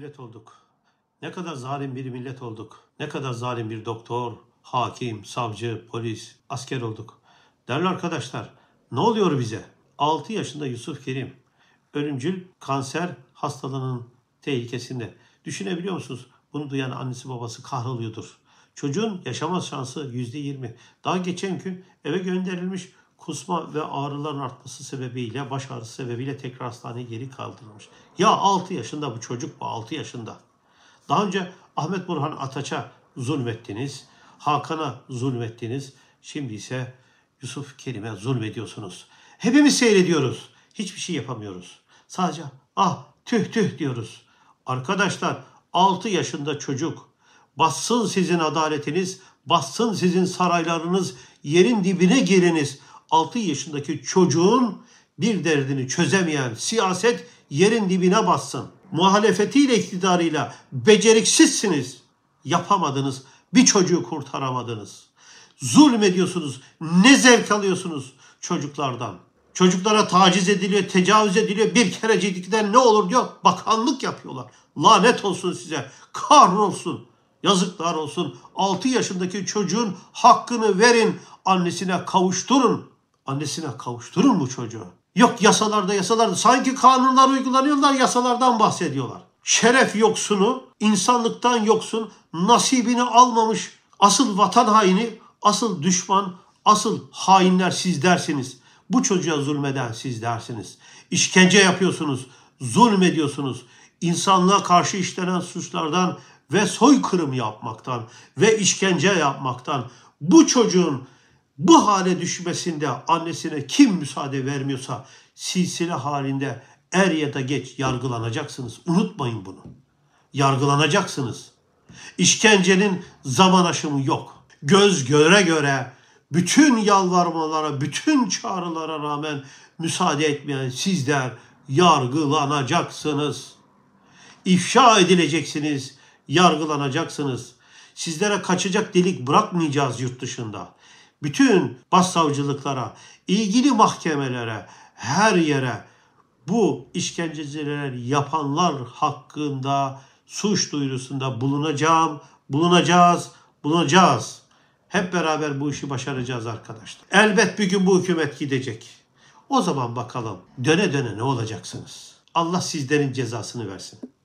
devlet olduk. Ne kadar zalim bir millet olduk. Ne kadar zalim bir doktor, hakim, savcı, polis, asker olduk. Değerli arkadaşlar, ne oluyor bize? 6 yaşında Yusuf Kerim ölümcül kanser hastalığının tehlikesinde. Düşünebiliyor musunuz? Bunu duyan annesi babası kahroluyordur. Çocuğun yaşama şansı %20. Daha geçen gün eve gönderilmiş kusma ve ağrıların artması sebebiyle, baş ağrısı sebebiyle tekrar hastaneye geri kaldırılmış. Ya 6 yaşında bu çocuk bu 6 yaşında. Daha önce Ahmet Burhan Ataç'a zulmettiniz. Hakan'a zulmettiniz. Şimdi ise Yusuf Kerim'e zulmediyorsunuz. Hepimiz seyrediyoruz. Hiçbir şey yapamıyoruz. Sadece ah tüh tüh diyoruz. Arkadaşlar 6 yaşında çocuk bassın sizin adaletiniz, bassın sizin saraylarınız, yerin dibine giriniz.'' 6 yaşındaki çocuğun bir derdini çözemeyen siyaset yerin dibine bassın. Muhalefetiyle iktidarıyla beceriksizsiniz. Yapamadınız. Bir çocuğu kurtaramadınız. Zulmediyorsunuz. Ne zevk alıyorsunuz çocuklardan. Çocuklara taciz ediliyor, tecavüz ediliyor. Bir kerecikten ne olur diyor. Bakanlık yapıyorlar. Lanet olsun size. Kahrolsun. Yazıklar olsun. 6 yaşındaki çocuğun hakkını verin. Annesine kavuşturun annesine kavuşturur mu çocuğu? Yok yasalarda yasalarda sanki kanunlar uygulanıyorlar yasalardan bahsediyorlar. Şeref yoksunu, insanlıktan yoksun, nasibini almamış asıl vatan haini, asıl düşman, asıl hainler siz dersiniz. Bu çocuğa zulmeden siz dersiniz. İşkence yapıyorsunuz, zulmediyorsunuz. İnsanlığa karşı işlenen suçlardan ve soykırım yapmaktan ve işkence yapmaktan bu çocuğun bu hale düşmesinde annesine kim müsaade vermiyorsa silsile halinde er ya da geç yargılanacaksınız. Unutmayın bunu. Yargılanacaksınız. İşkencenin zaman aşımı yok. Göz göre göre bütün yalvarmalara, bütün çağrılara rağmen müsaade etmeyen sizler yargılanacaksınız. İfşa edileceksiniz, yargılanacaksınız. Sizlere kaçacak delik bırakmayacağız yurt dışında bütün başsavcılıklara, ilgili mahkemelere, her yere bu işkenceciler yapanlar hakkında suç duyurusunda bulunacağım, bulunacağız, bulunacağız. Hep beraber bu işi başaracağız arkadaşlar. Elbet bir gün bu hükümet gidecek. O zaman bakalım döne döne ne olacaksınız? Allah sizlerin cezasını versin.